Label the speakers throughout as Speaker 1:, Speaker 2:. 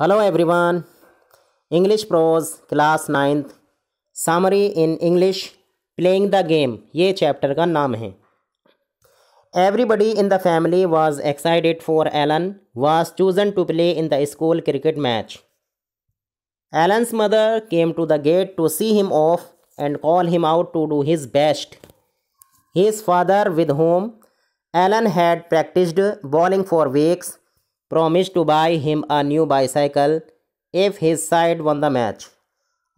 Speaker 1: Hello everyone English prose class ninth summary in English playing the game ये chapter का नाम है everybody in the family was excited for Alan was chosen to play in the school cricket match Alan's mother came to the gate to see him off and call him out to do his best his father with home Alan had practised bowling for weeks promised to buy him a new bicycle if his side won the match.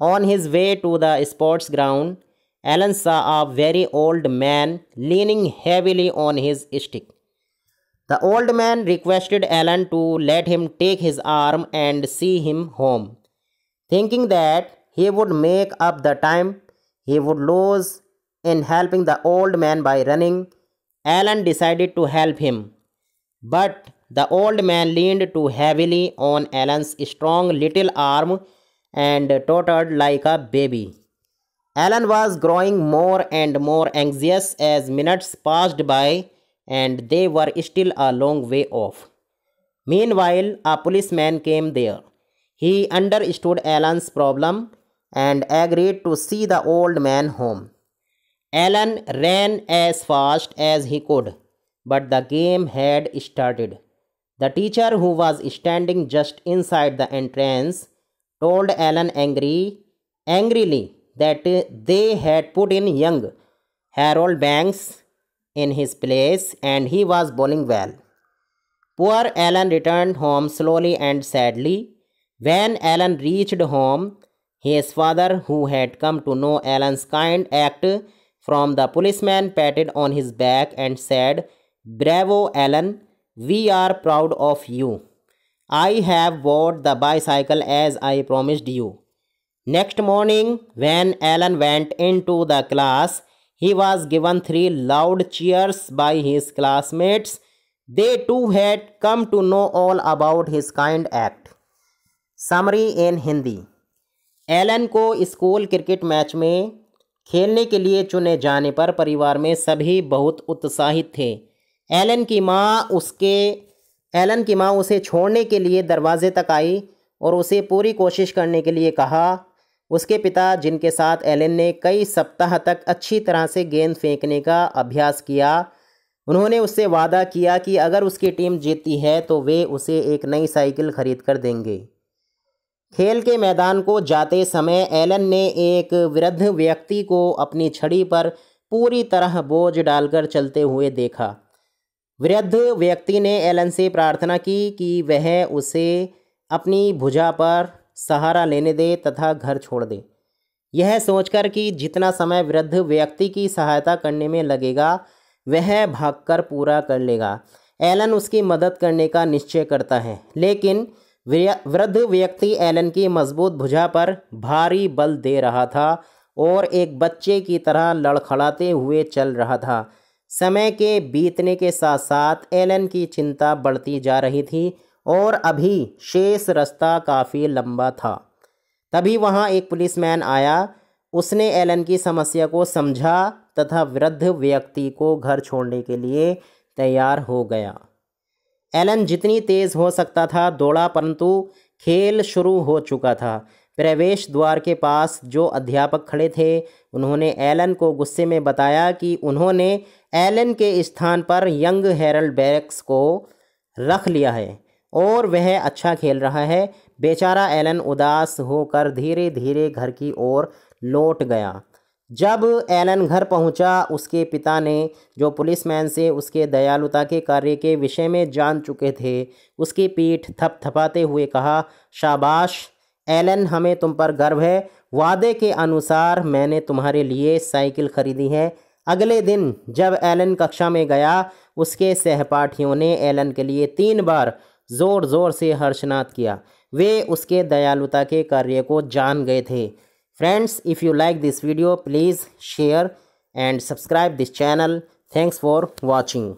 Speaker 1: On his way to the sports ground, Alan saw a very old man leaning heavily on his stick. The old man requested Alan to let him take his arm and see him home. Thinking that he would make up the time he would lose in helping the old man by running, Alan decided to help him. But the old man leaned too heavily on Alan's strong little arm and tottered like a baby. Alan was growing more and more anxious as minutes passed by and they were still a long way off. Meanwhile, a policeman came there. He understood Alan's problem and agreed to see the old man home. Alan ran as fast as he could, but the game had started. The teacher, who was standing just inside the entrance, told Alan angry, angrily that they had put in young Harold Banks in his place and he was bowling well. Poor Alan returned home slowly and sadly. When Alan reached home, his father, who had come to know Alan's kind act from the policeman, patted on his back and said, Bravo, Alan! We are proud of you I have what the bicycle as I promised you next morning when Alan went into the class he was given three loud cheers by his classmates they too had come to know all about his kind act summary in Hindi Alan को school cricket match में खेलने के लिए चुने जाने पर परिवार में सभी बहुत उत्साहित थे एलन की माँ उसके एलन की माँ उसे छोड़ने के लिए दरवाजे तक आई और उसे पूरी कोशिश करने के लिए कहा उसके पिता जिनके साथ एलन ने कई सप्ताह तक अच्छी तरह से गेंद फेंकने का अभ्यास किया उन्होंने उससे वादा किया कि अगर उसकी टीम जीतती है तो वे उसे एक नई साइकिल खरीद कर देंगे खेल के मैदान को जाते समय एलन ने एक वृद्ध व्यक्ति को अपनी छड़ी पर पूरी तरह बोझ डालकर चलते हुए देखा वृद्ध व्यक्ति ने एलन से प्रार्थना की कि वह उसे अपनी भुजा पर सहारा लेने दे तथा घर छोड़ दे यह सोचकर कि जितना समय वृद्ध व्यक्ति की सहायता करने में लगेगा वह भागकर पूरा कर लेगा एलन उसकी मदद करने का निश्चय करता है लेकिन वृद्ध व्यक्ति एलन की मजबूत भुजा पर भारी बल दे रहा था और एक बच्चे की तरह लड़खड़ाते हुए चल रहा था समय के बीतने के साथ साथ एलन की चिंता बढ़ती जा रही थी और अभी शेष रास्ता काफ़ी लंबा था तभी वहाँ एक पुलिसमैन आया उसने एलन की समस्या को समझा तथा वृद्ध व्यक्ति को घर छोड़ने के लिए तैयार हो गया एलन जितनी तेज़ हो सकता था दौड़ा परंतु खेल शुरू हो चुका था प्रवेश द्वार के पास जो अध्यापक खड़े थे उन्होंने एलन को गुस्से में बताया कि उन्होंने एलन के स्थान पर यंग हेरल्ड बैरक्स को रख लिया है और वह अच्छा खेल रहा है बेचारा एलन उदास होकर धीरे धीरे घर की ओर लौट गया जब एलन घर पहुंचा उसके पिता ने जो पुलिसमैन से उसके दयालुता के कार्य के विषय में जान चुके थे उसकी पीठ थपथपाते हुए कहा शाबाश एलन हमें तुम पर गर्व है वादे के अनुसार मैंने तुम्हारे लिए साइकिल खरीदी है अगले दिन जब एलन कक्षा में गया उसके सहपाठियों ने एलन के लिए तीन बार ज़ोर ज़ोर से हर्षनाथ किया वे उसके दयालुता के कार्य को जान गए थे friends if you like this video please share and subscribe this channel thanks for watching